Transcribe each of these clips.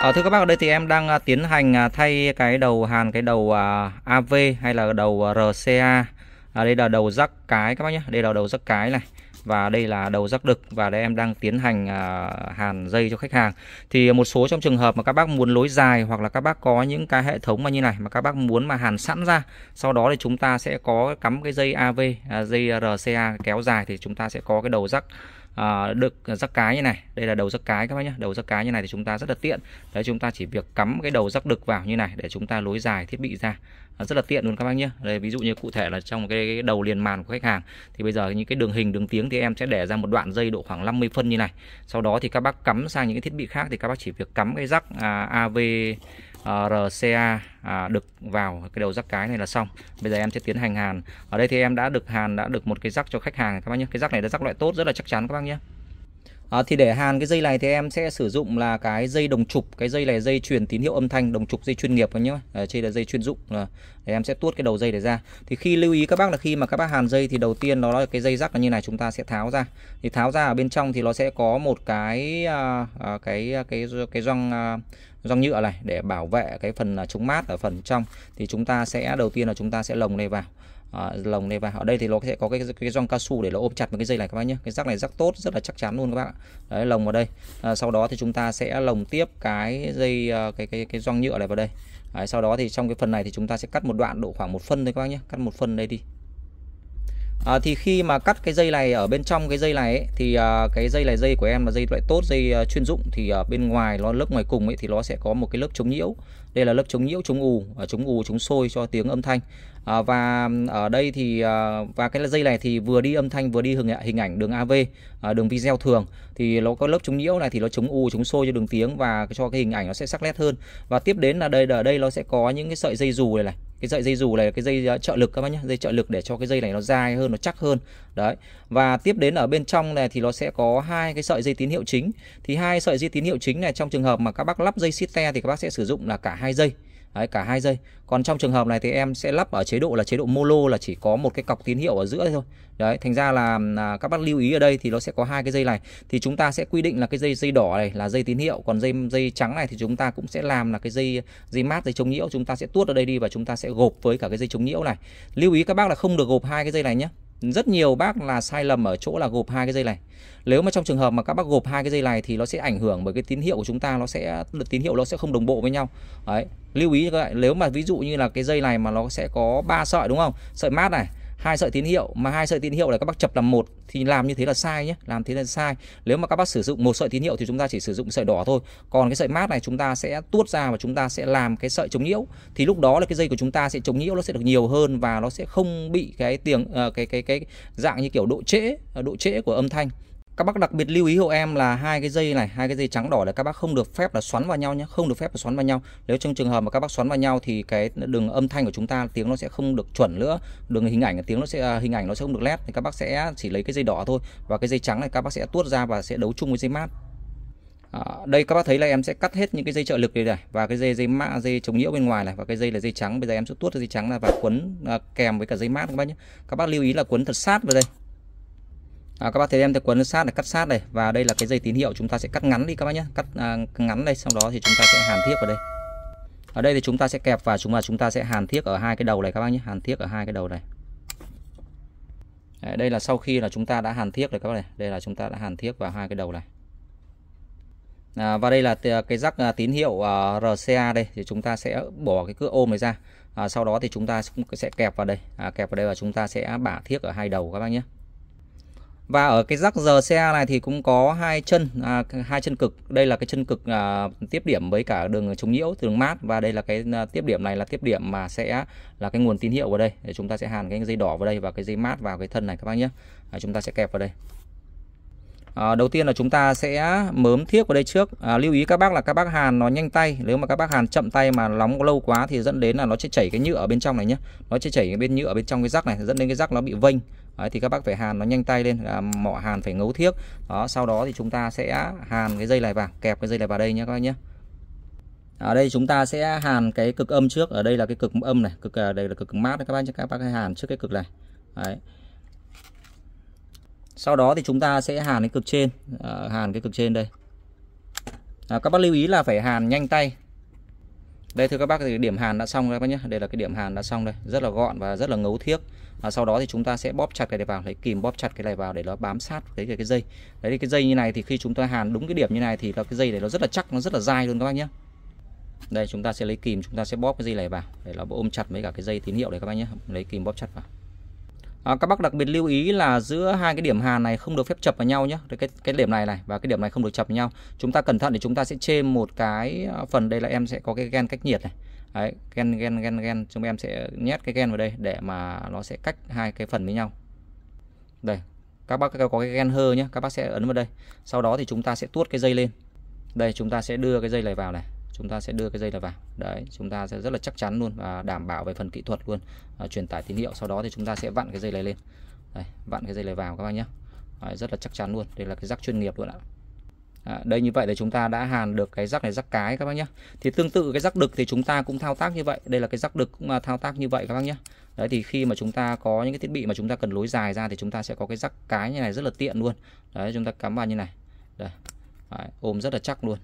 À, thưa các bác ở đây thì em đang à, tiến hành à, thay cái đầu hàn cái đầu à, AV hay là đầu RCA à, đây là đầu rắc cái các bác nhé đây là đầu rắc cái này và đây là đầu rắc đực và đây em đang tiến hành à, hàn dây cho khách hàng thì một số trong trường hợp mà các bác muốn lối dài hoặc là các bác có những cái hệ thống mà như này mà các bác muốn mà hàn sẵn ra sau đó thì chúng ta sẽ có cắm cái dây AV à, dây RCA kéo dài thì chúng ta sẽ có cái đầu rắc à, được rắc cái như này đây là đầu rắc cái các bác nhé đầu rắc cái như này thì chúng ta rất là tiện đấy chúng ta chỉ việc cắm cái đầu rắc đực vào như này để chúng ta lối dài thiết bị ra à, rất là tiện luôn các bác nhé đây ví dụ như cụ thể là trong cái, cái đầu liền màn của khách hàng thì bây giờ những cái đường hình đường tiếng thì em sẽ để ra một đoạn dây độ khoảng 50 phân như này sau đó thì các bác cắm sang những cái thiết bị khác thì các bác chỉ việc cắm cái rắc à, AV À, RCA à, được vào cái đầu rắc cái này là xong bây giờ em sẽ tiến hành hàn ở đây thì em đã được hàn đã được một cái rắc cho khách hàng các bác nhé cái rắc này đã rắc loại tốt rất là chắc chắn các bác nhé À, thì để hàn cái dây này thì em sẽ sử dụng là cái dây đồng trục cái dây này dây truyền tín hiệu âm thanh đồng trục dây chuyên nghiệp thôi nhé đây ờ, là dây chuyên dụng là ờ, để em sẽ tuốt cái đầu dây để ra thì khi lưu ý các bác là khi mà các bác hàn dây thì đầu tiên nó là cái dây rắc là như này chúng ta sẽ tháo ra thì tháo ra ở bên trong thì nó sẽ có một cái à, à, cái à, cái cái răng à, răng nhựa này để bảo vệ cái phần à, chống mát ở phần trong thì chúng ta sẽ đầu tiên là chúng ta sẽ lồng này vào à, lồng này vào ở đây thì nó sẽ có cái cái gioăng cao su để nó ôm chặt một cái dây này các bác nhé cái rắc này rắc tốt rất là chắc chắn luôn các bác ạ. đấy lồng vào đây à, sau đó thì chúng ta sẽ lồng tiếp cái dây ờ, cái cái cái gioăng nhựa này vào đây đấy, sau đó thì trong cái phần này thì chúng ta sẽ cắt một đoạn độ khoảng một phân thôi các bác nhé cắt một phân đây đi à, thì khi mà cắt cái dây này ở bên trong cái dây này ấy, thì à, cái dây này dây của em là dây loại tốt dây à, chuyên dụng thì à, bên ngoài nó lớp ngoài cùng ấy thì nó sẽ có một cái lớp chống nhiễu đây là lớp chống nhiễu chống ù à, chống ù chống sôi cho tiếng âm thanh à, và ở đây thì à, và cái dây này thì vừa đi âm thanh vừa đi hình hình ảnh đường AV à, đường video thường thì nó có lớp chống nhiễu này thì nó chống u chống sôi cho đường tiếng và cho cái hình ảnh nó sẽ sắc nét hơn và tiếp đến là đây ở đây nó sẽ có những cái sợi dây dù này này cái sợi dây dù này cái dây à, trợ lực các bác nhé dây trợ lực để cho cái dây này nó dài hơn nó chắc hơn đấy và tiếp đến ở bên trong này thì nó sẽ có hai cái sợi dây tín hiệu chính thì hai sợi dây tín hiệu chính này trong trường hợp mà các bác lắp dây xít te thì các bác sẽ sử dụng là cả hai dây Đấy, cả hai dây còn trong trường hợp này thì em sẽ lắp ở chế độ là chế độ molo là chỉ có một cái cọc tín hiệu ở giữa thôi đấy thành ra là à, các bác lưu ý ở đây thì nó sẽ có hai cái dây này thì chúng ta sẽ quy định là cái dây dây đỏ này là dây tín hiệu còn dây dây trắng này thì chúng ta cũng sẽ làm là cái dây dây mát dây chống nhiễu chúng ta sẽ tuốt ở đây đi và chúng ta sẽ gộp với cả cái dây chống nhiễu này lưu ý các bác là không được gộp hai cái dây này nhé rất nhiều bác là sai lầm ở chỗ là gộp hai cái dây này nếu mà trong trường hợp mà các bác gộp hai cái dây này thì nó sẽ ảnh hưởng bởi cái tín hiệu của chúng ta nó sẽ tín hiệu nó sẽ không đồng bộ với nhau đấy lưu ý các bạn nếu mà ví dụ như là cái dây này mà nó sẽ có ba sợi đúng không sợi mát này hai sợi tín hiệu mà hai sợi tín hiệu là các bác chập làm một thì làm như thế là sai nhé làm thế là sai nếu mà các bác sử dụng một sợi tín hiệu thì chúng ta chỉ sử dụng sợi đỏ thôi còn cái sợi mát này chúng ta sẽ tuốt ra và chúng ta sẽ làm cái sợi chống nhiễu thì lúc đó là cái dây của chúng ta sẽ chống nhiễu nó sẽ được nhiều hơn và nó sẽ không bị cái tiếng ờ, cái cái cái dạng như kiểu độ trễ độ trễ của âm thanh các bác đặc biệt lưu ý hộ em là hai cái dây này hai cái dây trắng đỏ là các bác không được phép là xoắn vào nhau nhé không được phép là xoắn vào nhau nếu trong trường hợp mà các bác xoắn vào nhau thì cái đường âm thanh của chúng ta tiếng nó sẽ không được chuẩn nữa đường hình ảnh tiếng nó sẽ à, hình ảnh nó sẽ không được nét thì các bác sẽ chỉ lấy cái dây đỏ thôi và cái dây trắng này các bác sẽ tuốt ra và sẽ đấu chung với dây mát À, đây các bác thấy là em sẽ cắt hết những cái dây trợ lực này, này và cái dây dây mạ dây chống nhiễu bên ngoài này và cái dây là dây trắng bây giờ em sẽ tuốt dây trắng ra và quấn à, kèm với cả dây mát các bác nhé các bác lưu ý là quấn thật sát vào đây à, các bác thấy em thấy quấn sát để cắt sát này và đây là cái dây tín hiệu chúng ta sẽ cắt ngắn đi các bác nhé cắt à, ngắn đây sau đó thì chúng ta sẽ hàn thiếc vào đây ở đây thì chúng ta sẽ kẹp và chúng là chúng ta sẽ hàn thiếc ở hai cái đầu này các bác nhé hàn thiếc ở hai cái đầu này Đấy, đây là sau khi là chúng ta đã hàn thiếc rồi các bác này đây là chúng ta đã hàn thiếc vào hai cái đầu này à, và đây là à, cái rắc à, tín hiệu uh, à, RCA đây thì chúng ta sẽ bỏ cái cửa ôm này ra à, sau đó thì chúng ta sẽ kẹp vào đây à, kẹp vào đây và chúng ta sẽ bả thiếc ở hai đầu các bác nhé và ở cái rắc giờ xe này thì cũng có hai chân à, hai chân cực đây là cái chân cực à, tiếp điểm với cả đường chống nhiễu từ đường mát và đây là cái à, tiếp điểm này là tiếp điểm mà sẽ là cái nguồn tín hiệu vào đây để chúng ta sẽ hàn cái dây đỏ vào đây và cái dây mát vào cái thân này các bác nhé à, chúng ta sẽ kẹp vào đây À, đầu tiên là chúng ta sẽ mớm thiếc vào đây trước à, lưu ý các bác là các bác hàn nó nhanh tay nếu mà các bác hàn chậm tay mà nóng lâu quá thì dẫn đến là nó sẽ chảy cái nhựa ở bên trong này nhé nó sẽ chảy cái bên nhựa ở bên trong cái rắc này dẫn đến cái rắc nó bị vênh Đấy, thì các bác phải hàn nó nhanh tay lên là mọ hàn phải ngấu thiếc đó sau đó thì chúng ta sẽ hàn cái dây này vào kẹp cái dây này vào đây nhé các bác nhé ở đây chúng ta sẽ hàn cái cực âm trước ở đây là cái cực âm này cực à, đây là cực mát đấy các bác nhé các bác hãy hàn trước cái cực này đấy. sau đó thì chúng ta sẽ hàn cái cực trên à, hàn cái cực trên đây à, các bác lưu ý là phải hàn nhanh tay đây thưa các bác thì điểm hàn đã xong rồi các bác nhé đây là cái điểm hàn đã xong đây rất là gọn và rất là ngấu thiếc và sau đó thì chúng ta sẽ bóp chặt cái này vào lấy kìm bóp chặt cái này vào để nó bám sát cái cái, cái dây đấy thì cái dây như này thì khi chúng ta hàn đúng cái điểm như này thì là cái dây này nó rất là chắc nó rất là dai luôn các bác nhé đây chúng ta sẽ lấy kìm chúng ta sẽ bóp cái dây này vào để nó ôm chặt mấy cả cái dây tín hiệu này các bác nhé lấy kìm bóp chặt vào À, các bác đặc biệt lưu ý là giữa hai cái điểm hàn này không được phép chập vào nhau nhé cái cái điểm này này và cái điểm này không được chập vào nhau chúng ta cẩn thận để chúng ta sẽ chê một cái à, phần đây là em sẽ có cái gen cách nhiệt này Đấy, gen gen gen gen chúng em sẽ nhét cái gen vào đây để mà nó sẽ cách hai cái phần với nhau đây các bác có cái gen hơ nhé các bác sẽ ấn vào đây sau đó thì chúng ta sẽ tuốt cái dây lên đây chúng ta sẽ đưa cái dây này vào này chúng ta sẽ đưa cái dây này vào đấy chúng ta sẽ rất là chắc chắn luôn và đảm bảo về phần kỹ thuật luôn à, truyền tải tín hiệu sau đó thì chúng ta sẽ vặn cái dây này lên đấy, vặn cái dây này vào các bác nhé đấy, rất là chắc chắn luôn đây là cái rắc chuyên nghiệp luôn ạ À, đây như vậy thì chúng ta đã hàn được cái rắc này rắc cái các bác nhé thì tương tự cái rắc đực thì chúng ta cũng thao tác như vậy đây là cái rắc đực cũng là thao tác như vậy các bác nhé đấy thì khi mà chúng ta có những cái thiết bị mà chúng ta cần lối dài ra thì chúng ta sẽ có cái rắc cái như này rất là tiện luôn đấy chúng ta cắm vào như này đấy. Đấy, ôm rất là chắc luôn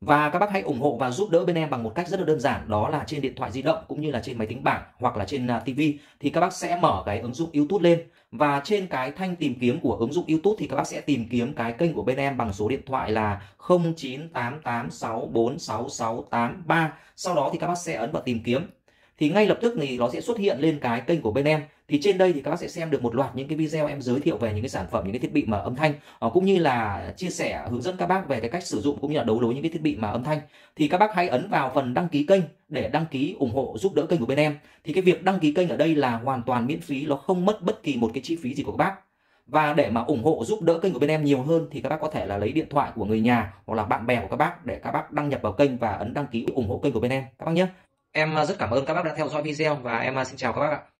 và các bác hãy ủng hộ và giúp đỡ bên em bằng một cách rất là đơn giản đó là trên điện thoại di động cũng như là trên máy tính bảng hoặc là trên à, TV thì các bác sẽ mở cái ứng dụng YouTube lên và trên cái thanh tìm kiếm của ứng dụng YouTube thì các bác sẽ tìm kiếm cái kênh của bên em bằng số điện thoại là 0988646683 sau đó thì các bác sẽ ấn vào tìm kiếm thì ngay lập tức thì nó sẽ xuất hiện lên cái kênh của bên em thì trên đây thì các bác sẽ xem được một loạt những cái video em giới thiệu về những cái sản phẩm những cái thiết bị mà âm thanh ờ, cũng như là chia sẻ hướng dẫn các bác về cái cách sử dụng cũng như là đấu nối những cái thiết bị mà âm thanh thì các bác hãy ấn vào phần đăng ký kênh để đăng ký ủng hộ giúp đỡ kênh của bên em thì cái việc đăng ký kênh ở đây là hoàn toàn miễn phí nó không mất bất kỳ một cái chi phí gì của các bác và để mà ủng hộ giúp đỡ kênh của bên em nhiều hơn thì các bác có thể là lấy điện thoại của người nhà hoặc là bạn bè của các bác để các bác đăng nhập vào kênh và ấn đăng ký ủng hộ kênh của bên em các bác nhé em à, rất cảm ơn các bác đã theo dõi video và em à, xin chào các bác ạ